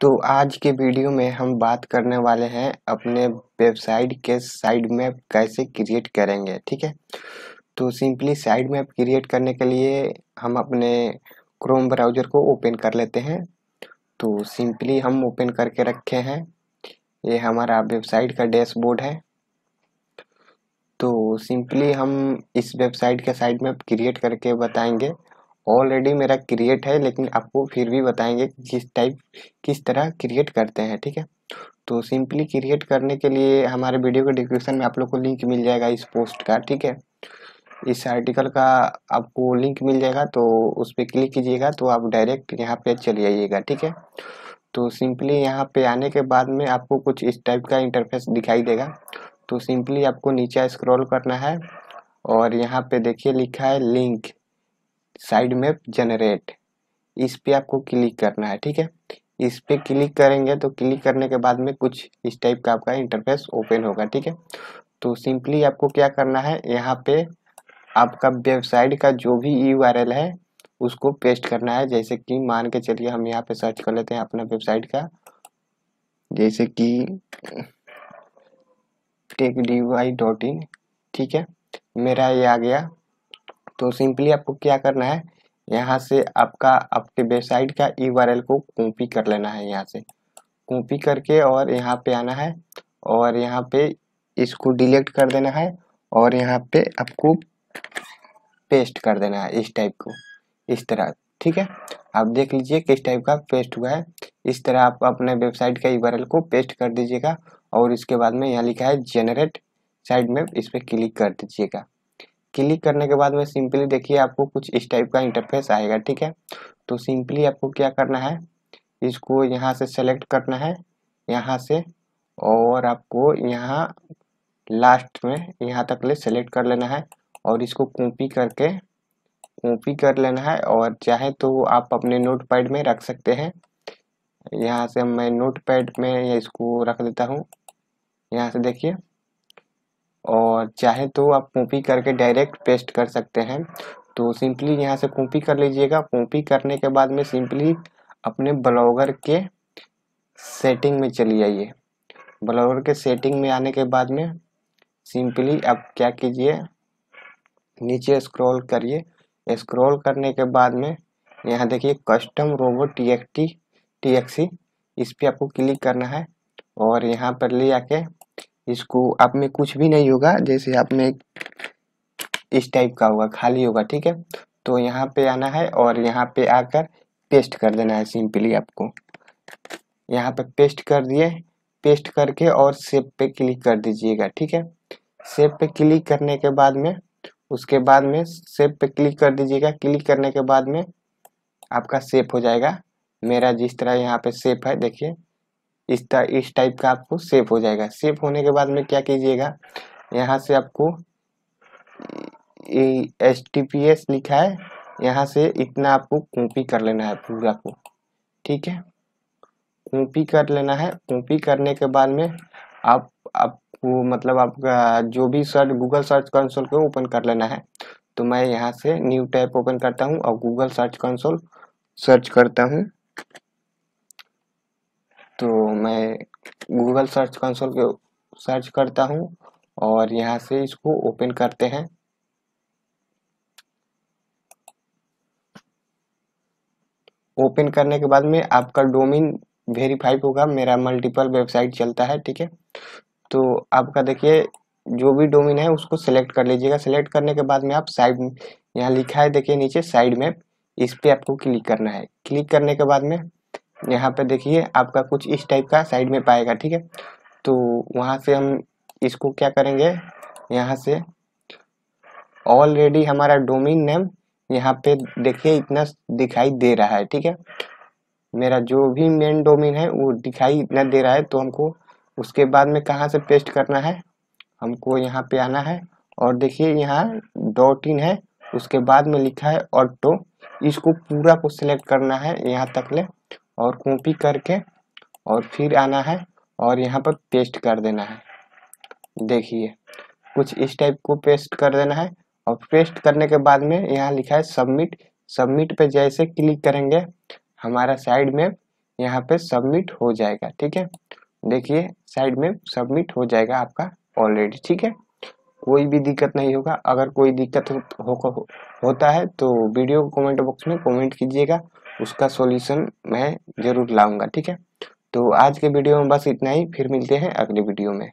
तो आज के वीडियो में हम बात करने वाले हैं अपने वेबसाइट के साइड मैप कैसे क्रिएट करेंगे ठीक है तो सिंपली साइड मैप क्रिएट करने के लिए हम अपने क्रोम ब्राउज़र को ओपन कर लेते हैं तो सिंपली हम ओपन करके रखे हैं ये हमारा वेबसाइट का डैशबोर्ड है तो सिंपली हम इस वेबसाइट का साइड मैप क्रिएट करके बताएंगे ऑलरेडी मेरा क्रिएट है लेकिन आपको फिर भी बताएंगे किस टाइप किस तरह क्रिएट करते हैं ठीक है तो सिंपली क्रिएट करने के लिए हमारे वीडियो के डिस्क्रिप्शन में आप लोग को लिंक मिल जाएगा इस पोस्ट का ठीक है इस आर्टिकल का आपको लिंक मिल जाएगा तो उस पर क्लिक कीजिएगा तो आप डायरेक्ट यहाँ पे चले आइएगा ठीक है तो सिंपली यहाँ पे आने के बाद में आपको कुछ इस टाइप का इंटरफेस दिखाई देगा तो सिंपली आपको नीचे स्क्रॉल करना है और यहाँ पे देखिए लिखा है लिंक साइड मैप जनरेट इस पे आपको क्लिक करना है ठीक है इस पर क्लिक करेंगे तो क्लिक करने के बाद में कुछ इस टाइप का आपका इंटरफेस ओपन होगा ठीक है तो सिंपली आपको क्या करना है यहाँ पे आपका वेबसाइट का जो भी यू है उसको पेस्ट करना है जैसे कि मान के चलिए हम यहाँ पे सर्च कर लेते हैं अपना वेबसाइट का जैसे कि tech D Y dot in ठीक है मेरा ये आ गया तो सिंपली आपको क्या करना है यहाँ से आपका आपके वेबसाइट का यू को कॉपी कर लेना है यहाँ से कॉपी करके और यहाँ पे आना है और यहाँ पे इसको डिलीट कर देना है और यहाँ पे आपको पेस्ट कर देना है इस टाइप को इस तरह ठीक है आप देख लीजिए किस टाइप का पेस्ट हुआ है इस तरह आप अपने वेबसाइट का यू को पेस्ट कर दीजिएगा और इसके बाद में यहाँ लिखा है जेनरेट साइड में इस पर क्लिक कर दीजिएगा क्लिक करने के बाद में सिंपली देखिए आपको कुछ इस टाइप का इंटरफेस आएगा ठीक है तो सिंपली आपको क्या करना है इसको यहाँ से सेलेक्ट करना है यहाँ से और आपको यहाँ लास्ट में यहाँ तक ले सेलेक्ट कर लेना है और इसको कॉपी करके कॉपी कर लेना है और चाहे तो आप अपने नोट पैड में रख सकते हैं यहाँ से मैं नोट पैड में इसको रख देता हूँ यहाँ से देखिए और चाहे तो आप कॉपी करके डायरेक्ट पेस्ट कर सकते हैं तो सिंपली यहाँ से कॉपी कर लीजिएगा कॉपी करने के बाद में सिंपली अपने ब्लॉगर के सेटिंग में चली आइए ब्लॉगर के सेटिंग में आने के बाद में सिंपली आप क्या कीजिए नीचे स्क्रॉल करिए स्क्रॉल करने के बाद में यहाँ देखिए custom robot T X T T X इस पर आपको क्लिक करना है और यहाँ पर ले आके इसको आप में कुछ भी नहीं होगा जैसे आप में इस टाइप का होगा खाली होगा ठीक है तो यहाँ पे आना है और यहाँ पे आकर पेस्ट कर देना है सिंपली आपको यहाँ पे पेस्ट कर दिए पेस्ट करके और सेब पे क्लिक कर दीजिएगा ठीक है सेब पे क्लिक करने के बाद में उसके बाद में सेब पे क्लिक कर दीजिएगा क्लिक करने के बाद में आपका सेफ हो जाएगा मेरा जिस तरह यहाँ पे सेफ है देखिए इस इस टाइप का आपको सेफ हो जाएगा सेफ होने के बाद में क्या कीजिएगा यहाँ से आपको एच टी पी एस लिखा है यहाँ से इतना आपको कॉपी कर लेना है पूरा को ठीक है कॉपी कर लेना है कॉपी करने के बाद में आप आपको मतलब आपका जो भी सर्च गूगल सर्च कंसोल को ओपन कर लेना है तो मैं यहाँ से न्यू टैप ओपन करता हूँ और गूगल सर्च कंसोल सर्च करता हूँ तो मैं गूगल सर्च कंसोल के सर्च करता हूँ और यहाँ से इसको ओपन करते हैं ओपन करने के बाद में आपका डोमेन वेरीफाइड होगा मेरा मल्टीपल वेबसाइट चलता है ठीक है तो आपका देखिए जो भी डोमेन है उसको सेलेक्ट कर लीजिएगा सिलेक्ट करने के बाद में आप साइड यहाँ लिखा है देखिए नीचे साइड में इस पर आपको क्लिक करना है क्लिक करने के बाद में यहाँ पे देखिए आपका कुछ इस टाइप का साइड में पाएगा ठीक है तो वहाँ से हम इसको क्या करेंगे यहाँ से ऑलरेडी हमारा डोमिन नेम यहाँ पे देखिए इतना दिखाई दे रहा है ठीक है मेरा जो भी मेन डोमिन है वो दिखाई इतना दे रहा है तो हमको उसके बाद में कहाँ से पेस्ट करना है हमको यहाँ पे आना है और देखिए यहाँ डॉट इन है उसके बाद में लिखा है ऑटो इसको पूरा को सिलेक्ट करना है यहाँ तक ले और कॉपी करके और फिर आना है और यहाँ पर पेस्ट कर देना है देखिए कुछ इस टाइप को पेस्ट कर देना है और पेस्ट करने के बाद में यहाँ लिखा है सबमिट सबमिट पे जैसे क्लिक करेंगे हमारा साइड में यहाँ पे सबमिट हो जाएगा ठीक है देखिए साइड में सबमिट हो जाएगा आपका ऑलरेडी ठीक है कोई भी दिक्कत नहीं होगा अगर कोई दिक्कत हो, हो, हो होता है तो वीडियो कमेंट बॉक्स में कमेंट कीजिएगा उसका सॉल्यूशन मैं ज़रूर लाऊंगा ठीक है तो आज के वीडियो में बस इतना ही फिर मिलते हैं अगले वीडियो में